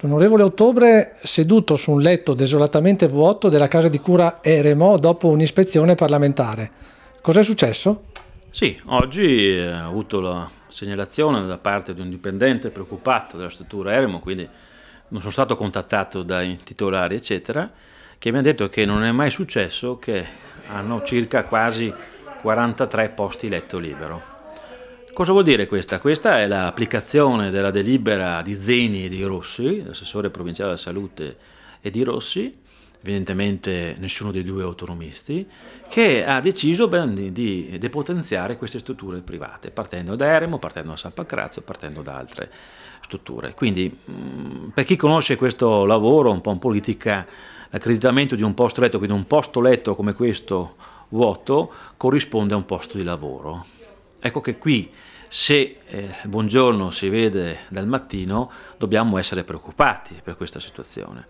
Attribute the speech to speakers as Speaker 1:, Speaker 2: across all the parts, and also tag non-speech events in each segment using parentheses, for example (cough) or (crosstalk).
Speaker 1: L'onorevole Ottobre, seduto su un letto desolatamente vuoto della casa di cura Eremo dopo un'ispezione parlamentare. Cos'è successo?
Speaker 2: Sì, oggi ho eh, avuto la segnalazione da parte di un dipendente preoccupato della struttura Eremo, quindi non sono stato contattato dai titolari, eccetera, che mi ha detto che non è mai successo che hanno circa quasi 43 posti letto libero. Cosa vuol dire questa? Questa è l'applicazione della delibera di Zeni e di Rossi, l'assessore provinciale della salute e di Rossi, evidentemente nessuno dei due autonomisti, che ha deciso ben di depotenziare queste strutture private, partendo da Eremo, partendo da San Pancrazio, partendo da altre strutture. Quindi mm, per chi conosce questo lavoro un po' in politica, l'accreditamento di un posto letto, quindi un posto letto come questo vuoto, corrisponde a un posto di lavoro. Ecco che qui se eh, buongiorno si vede dal mattino dobbiamo essere preoccupati per questa situazione.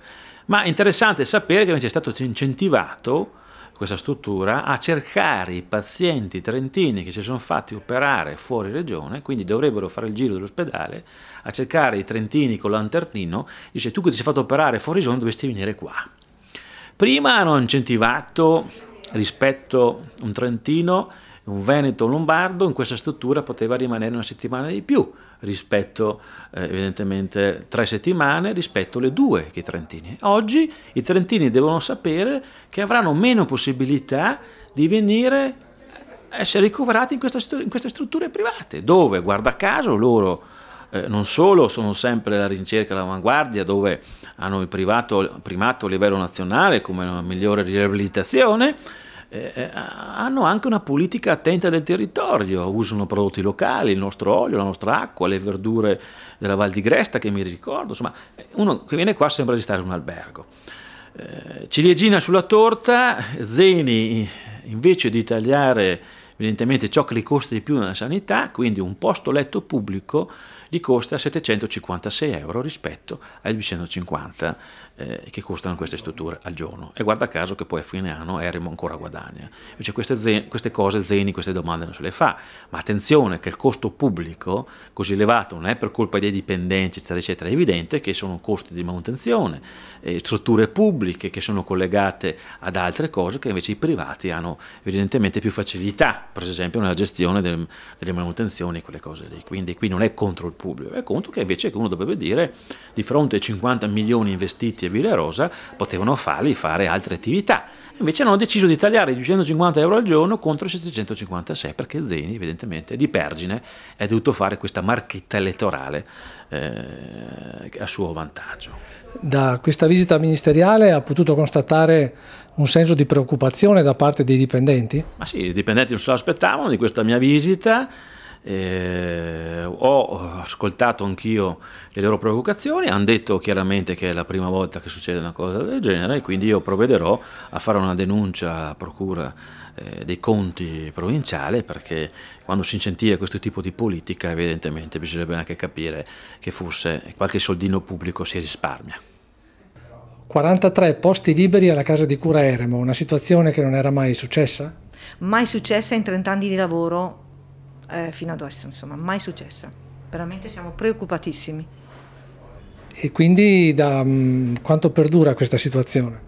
Speaker 2: Ma è interessante sapere che invece è stato incentivato questa struttura a cercare i pazienti trentini che si sono fatti operare fuori regione, quindi dovrebbero fare il giro dell'ospedale, a cercare i trentini con lanternino, dice tu che ti sei fatto operare fuori regione dovresti venire qua. Prima hanno incentivato rispetto a un trentino un veneto lombardo in questa struttura poteva rimanere una settimana di più rispetto, eh, evidentemente, tre settimane rispetto alle due che i trentini. Oggi i trentini devono sapere che avranno meno possibilità di venire a eh, essere ricoverati in, questa, in queste strutture private, dove, guarda caso, loro eh, non solo sono sempre alla ricerca all'avanguardia, dove hanno il privato, primato a livello nazionale come la migliore riabilitazione, eh, eh hanno anche una politica attenta del territorio, usano prodotti locali, il nostro olio, la nostra acqua, le verdure della Val di Gresta che mi ricordo, insomma uno che viene qua sembra di stare in un albergo. Eh, ciliegina sulla torta, Zeni invece di tagliare evidentemente ciò che gli costa di più nella sanità, quindi un posto letto pubblico gli costa 756 euro rispetto ai 250 eh, che costano queste strutture al giorno. E guarda caso che poi a fine anno Eremo ancora guadagna. Invece queste, queste cose Zeni queste domande non se le fa, ma attenzione che il costo pubblico così elevato non è per colpa dei dipendenti, eccetera, eccetera, è evidente che sono costi di manutenzione, eh, strutture pubbliche che sono collegate ad altre cose che invece i privati hanno evidentemente più facilità per esempio nella gestione del, delle manutenzioni e quelle cose lì. Quindi qui non è contro il pubblico, è contro che invece uno dovrebbe dire di fronte ai 50 milioni investiti a Rosa potevano farli fare altre attività. Invece hanno deciso di tagliare 250 euro al giorno contro 756 perché Zeni evidentemente di Pergine è dovuto fare questa marchetta elettorale eh, a suo vantaggio.
Speaker 1: Da questa visita ministeriale ha potuto constatare un senso di preoccupazione da parte dei dipendenti?
Speaker 2: Ma sì, i dipendenti non se l'aspettavano di questa mia visita. Eh, ho ascoltato anch'io le loro preoccupazioni, hanno detto chiaramente che è la prima volta che succede una cosa del genere, quindi io provvederò a fare una denuncia alla Procura eh, dei Conti provinciale, perché quando si incentiva questo tipo di politica evidentemente bisognerebbe anche capire che forse qualche soldino pubblico si risparmia.
Speaker 1: 43 posti liberi alla casa di cura Eremo, una situazione che non era mai successa?
Speaker 3: Mai successa in 30 anni di lavoro eh, fino ad adesso, insomma, mai successa. Veramente siamo preoccupatissimi.
Speaker 1: E quindi da mh, mm, quanto perdura questa situazione?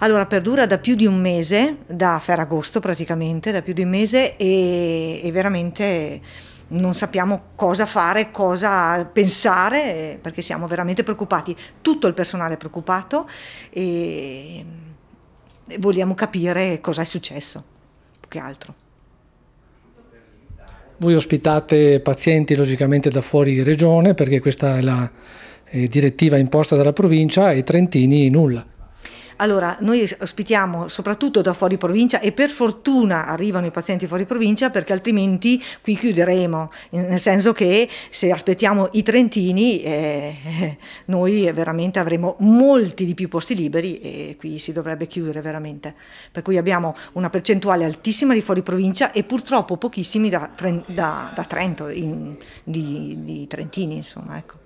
Speaker 3: Allora, perdura da più di un mese, da Ferragosto praticamente, da più di un mese e, e veramente non sappiamo cosa fare, cosa pensare, perché siamo veramente preoccupati. Tutto il personale è preoccupato e vogliamo capire cosa è successo, più che altro.
Speaker 1: Voi ospitate pazienti logicamente da fuori regione perché questa è la eh, direttiva imposta dalla provincia e trentini nulla.
Speaker 3: Allora, noi ospitiamo soprattutto da fuori provincia e per fortuna arrivano i pazienti fuori provincia perché altrimenti qui chiuderemo, nel senso che se aspettiamo i trentini eh, (laughs) noi veramente avremo molti di più posti liberi e qui si dovrebbe chiudere veramente. Per cui abbiamo una percentuale altissima di fuori provincia e purtroppo pochissimi da, da, da Trento, in, di, di, trentini insomma. Ecco.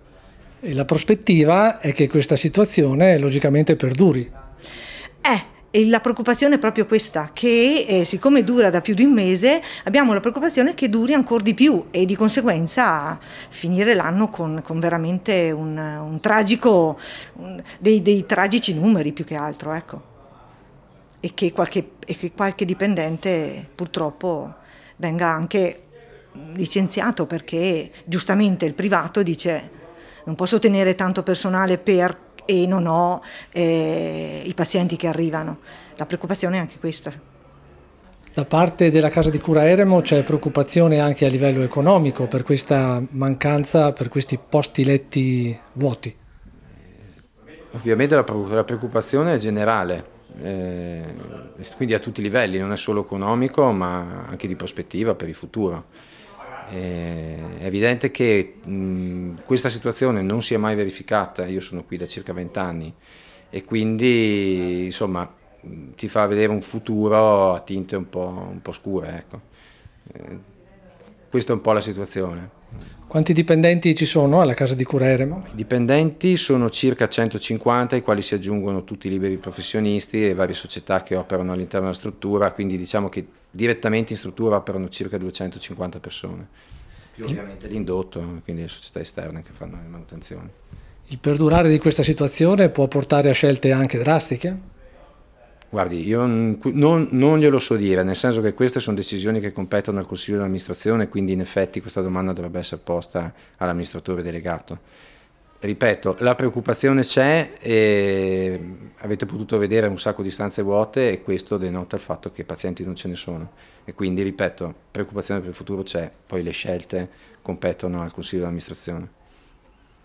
Speaker 1: la prospettiva è che questa situazione logicamente perduri.
Speaker 3: Eh, e la preoccupazione è proprio questa, che eh, siccome dura da più di un mese, abbiamo la preoccupazione che duri ancora di più e di conseguenza finire l'anno con, con, veramente un, un tragico, un, dei, dei, tragici numeri più che altro, ecco. e, che qualche, e che qualche dipendente purtroppo venga anche licenziato perché giustamente il privato dice non posso tenere tanto personale per e non ho eh, i pazienti che arrivano. La preoccupazione è anche questa.
Speaker 1: Da parte della casa di cura Eremo c'è preoccupazione anche a livello economico per questa mancanza, per questi posti letti vuoti.
Speaker 4: Ovviamente la, preoccupazione è generale, eh, quindi a tutti i livelli, non è solo economico ma anche di prospettiva per il futuro. Eh, è evidente che mh, questa situazione non si è mai verificata, io sono qui da circa vent'anni e quindi insomma ti fa vedere un futuro a tinte un po', un po scure. Ecco. Eh, questa è un po' la situazione.
Speaker 1: Quanti dipendenti ci sono alla casa di cura Eremo?
Speaker 4: I dipendenti sono circa 150, ai quali si aggiungono tutti i liberi professionisti e varie società che operano all'interno della struttura, quindi diciamo che direttamente in struttura operano circa 250 persone più ovviamente l'indotto, quindi le società esterne che fanno le manutenzioni.
Speaker 1: Il perdurare di questa situazione può portare a scelte anche drastiche?
Speaker 4: Guardi, io non, non, glielo so dire, nel senso che queste sono decisioni che competono al Consiglio dell'amministrazione, quindi in effetti questa domanda dovrebbe essere posta all'amministratore delegato. Ripeto, la preoccupazione c'è e avete potuto vedere un sacco di stanze vuote e questo denota il fatto che pazienti non ce ne sono e quindi ripeto preoccupazione per il futuro c'è poi le scelte competono al consiglio di amministrazione